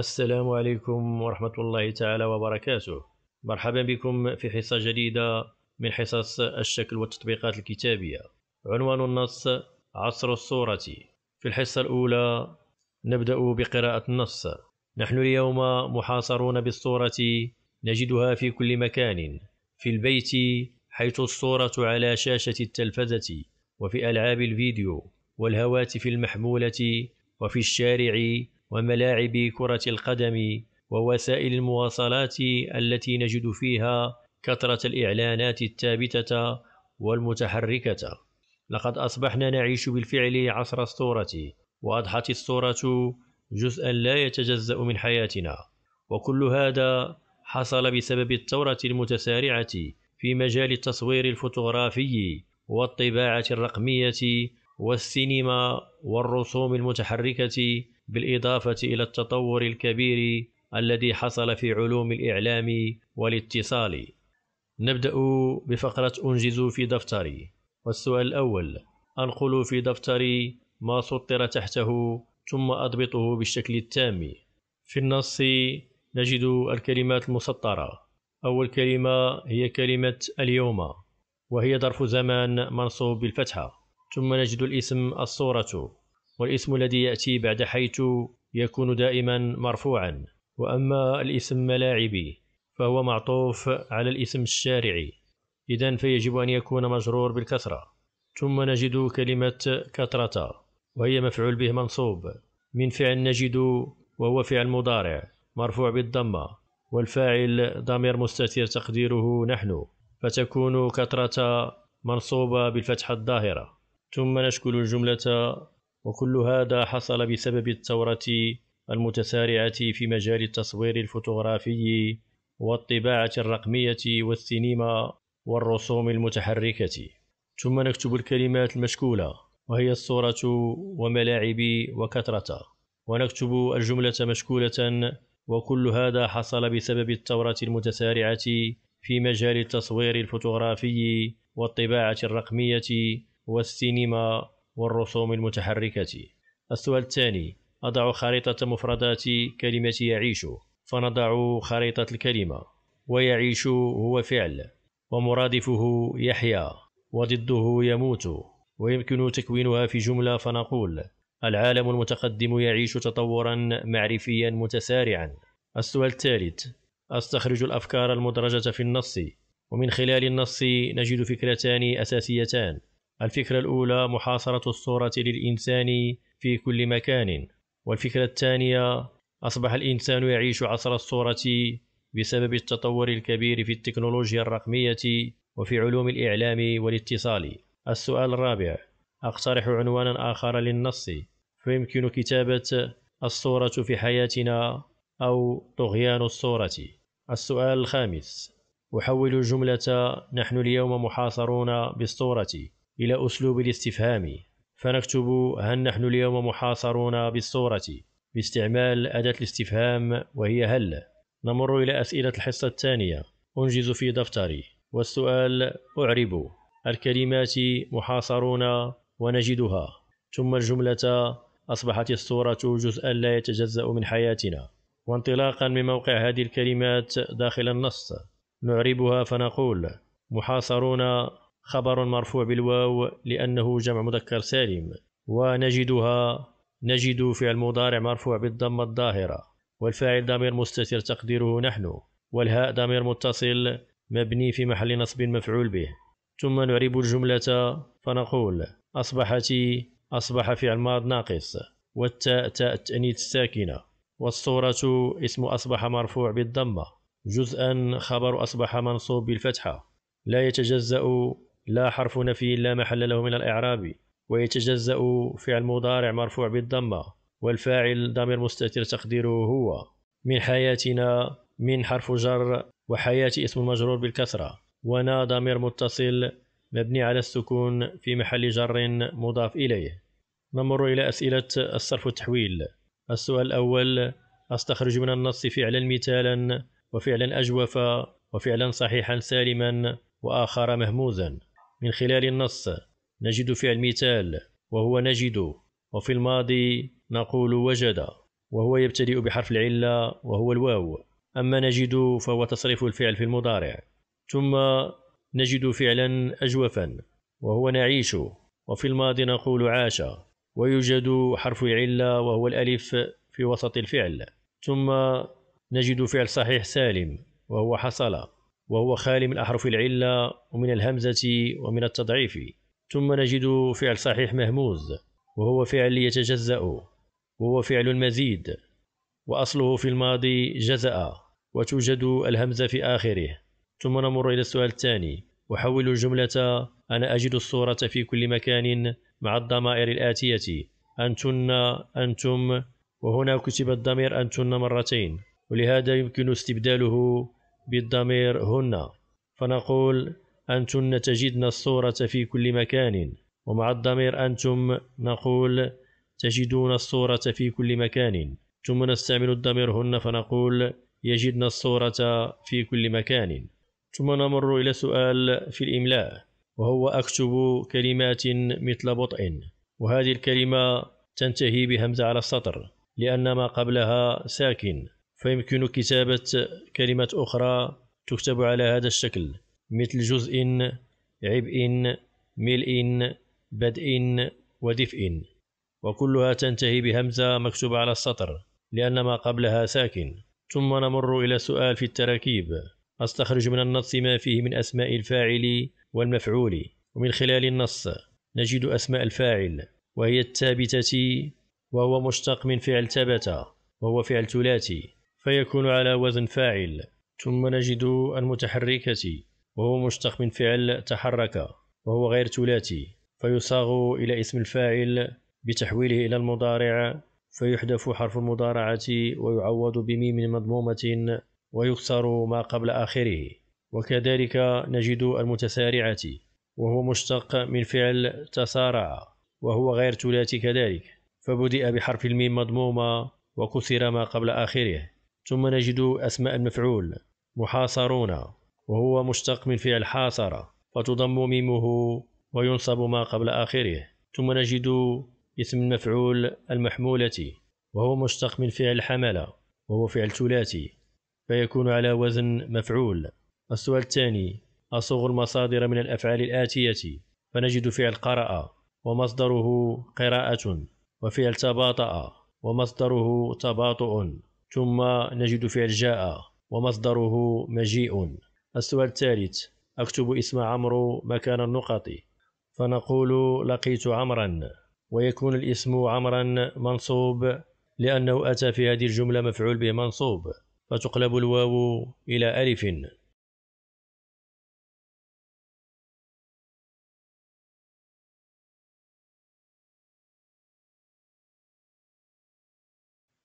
السلام عليكم ورحمة الله تعالى وبركاته مرحبا بكم في حصة جديدة من حصص الشكل والتطبيقات الكتابية عنوان النص عصر الصورة في الحصة الأولى نبدأ بقراءة النص نحن اليوم محاصرون بالصورة نجدها في كل مكان في البيت حيث الصورة على شاشة التلفزة وفي ألعاب الفيديو والهواتف المحمولة وفي الشارع وملاعب كرة القدم ووسائل المواصلات التي نجد فيها كثرة الإعلانات الثابتة والمتحركة لقد أصبحنا نعيش بالفعل عصر الصورة وأضحت الصورة جزءا لا يتجزأ من حياتنا وكل هذا حصل بسبب الثورة المتسارعة في مجال التصوير الفوتوغرافي والطباعة الرقمية والسينما والرسوم المتحركة بالاضافه الى التطور الكبير الذي حصل في علوم الاعلام والاتصال نبدا بفقره انجز في دفتري والسؤال الاول انقل في دفتري ما سطر تحته ثم اضبطه بالشكل التام في النص نجد الكلمات المسطره اول كلمه هي كلمه اليوم وهي ظرف زمان منصوب بالفتحه ثم نجد الاسم الصوره والاسم الذي يأتي بعد حيث يكون دائما مرفوعا وأما الاسم ملاعبي فهو معطوف على الاسم الشارعي إذا فيجب أن يكون مجرور بالكثرة ثم نجد كلمة كثرة وهي مفعول به منصوب من فعل نجد وهو فعل مضارع مرفوع بالضمة والفاعل ضمير مستتر تقديره نحن فتكون كثرة منصوبة بالفتحة الظاهرة ثم نشكل الجملة وكل هذا حصل بسبب الثورة المتسارعة في مجال التصوير الفوتوغرافي والطباعة الرقمية والسينما والرسوم المتحركة ثم نكتب الكلمات المشكولة وهي الصورة وملاعبي وكثرة ونكتب الجملة مشكولة وكل هذا حصل بسبب الثورة المتسارعة في مجال التصوير الفوتوغرافي والطباعة الرقمية والسينما والرسوم المتحركة السؤال الثاني أضع خريطة مفردات كلمة يعيش فنضع خريطة الكلمة ويعيش هو فعل ومرادفه يحيا وضده يموت ويمكن تكوينها في جملة فنقول العالم المتقدم يعيش تطورا معرفيا متسارعا السؤال الثالث أستخرج الأفكار المدرجة في النص ومن خلال النص نجد فكرتان أساسيتان الفكرة الأولى محاصرة الصورة للإنسان في كل مكان والفكرة الثانية أصبح الإنسان يعيش عصر الصورة بسبب التطور الكبير في التكنولوجيا الرقمية وفي علوم الإعلام والاتصال السؤال الرابع أقترح عنوانا آخر للنص فيمكن كتابة الصورة في حياتنا أو طغيان الصورة السؤال الخامس أحول الجملة نحن اليوم محاصرون بالصورة إلى أسلوب الاستفهام فنكتب هل نحن اليوم محاصرون بالصورة باستعمال أداة الاستفهام وهي هل نمر إلى أسئلة الحصة الثانية أنجز في دفتري والسؤال أعرب الكلمات محاصرون ونجدها ثم الجملة أصبحت الصورة جزءا لا يتجزأ من حياتنا وانطلاقا من موقع هذه الكلمات داخل النص نعربها فنقول محاصرون خبر مرفوع بالواو لأنه جمع مذكر سالم ونجدها نجد فعل مضارع مرفوع بالضمة الظاهرة والفاعل ضمير مستتر تقديره نحن والهاء ضمير متصل مبني في محل نصب مفعول به ثم نعرب الجملة فنقول أصبحت أصبح فعل ماض ناقص والتاء تاء التأنيث الساكنة والصورة اسم أصبح مرفوع بالضمة جزءا خبر أصبح منصوب بالفتحة لا يتجزأ لا حرف نفي لا محل له من الإعراب ويتجزأ فعل مضارع مرفوع بالضمة والفاعل ضمير مستتر تقديره هو من حياتنا من حرف جر وحياة اسم مجرور بالكسرة ونا ضمير متصل مبني على السكون في محل جر مضاف إليه نمر إلى أسئلة الصرف والتحويل السؤال الأول أستخرج من النص فعلا مثالا وفعلا أجوف وفعلا صحيحا سالما وآخر مهموزا من خلال النص نجد فعل مثال وهو نجد وفي الماضي نقول وجد وهو يبتدئ بحرف العلة وهو الواو أما نجد فهو تصريف الفعل في المضارع ثم نجد فعلا أجوفا وهو نعيش وفي الماضي نقول عاش ويوجد حرف العلة وهو الألف في وسط الفعل ثم نجد فعل صحيح سالم وهو حصل وهو خالي من أحرف العلة ومن الهمزة ومن التضعيف ثم نجد فعل صحيح مهموز وهو فعل يتجزأ وهو فعل مزيد وأصله في الماضي جزأ وتوجد الهمزة في آخره ثم نمر إلى السؤال الثاني وحول الجملة أنا أجد الصورة في كل مكان مع الضمائر الآتية أنتن أنتم وهنا كتب الضمير أنتن مرتين ولهذا يمكن استبداله بالضمير هن فنقول أنتن تجدن الصورة في كل مكان ومع الضمير أنتم نقول تجدون الصورة في كل مكان ثم نستعمل الضمير هن فنقول يجدن الصورة في كل مكان ثم نمر إلى سؤال في الإملاء وهو أكتب كلمات مثل بطء وهذه الكلمة تنتهي بهمزة على السطر لأن ما قبلها ساكن فيمكن كتابة كلمات أخرى تكتب على هذا الشكل مثل جزء عبء ملء بدء ودفء وكلها تنتهي بهمزة مكتوبة على السطر لأن ما قبلها ساكن ثم نمر إلى سؤال في التراكيب أستخرج من النص ما فيه من أسماء الفاعل والمفعول ومن خلال النص نجد أسماء الفاعل وهي التابتة وهو مشتق من فعل تبت وهو فعل ثلاثي فيكون على وزن فاعل ثم نجد المتحركة وهو مشتق من فعل تحرك وهو غير ثلاثي فيصاغ إلى اسم الفاعل بتحويله إلى المضارع فيحذف حرف المضارعة ويعوض بميم مضمومة ويكسر ما قبل آخره وكذلك نجد المتسارعة وهو مشتق من فعل تسارع وهو غير ثلاثي كذلك فبدأ بحرف الميم مضمومة وكسر ما قبل آخره ثم نجد أسماء المفعول محاصرون وهو مشتق من فعل حاصر فتضم ميمه وينصب ما قبل آخره ثم نجد اسم المفعول المحمولة وهو مشتق من فعل حمل وهو فعل ثلاثي فيكون على وزن مفعول السؤال الثاني أصوغ المصادر من الأفعال الآتية فنجد فعل قرأ ومصدره قراءة وفعل تباطأ ومصدره تباطؤ ثم نجد فعل جاء ومصدره مجيء السؤال الثالث أكتب اسم عمرو مكان النقط فنقول لقيت عمرا ويكون الاسم عمرا منصوب لأنه أتى في هذه الجملة مفعول به منصوب فتقلب الواو إلى ألف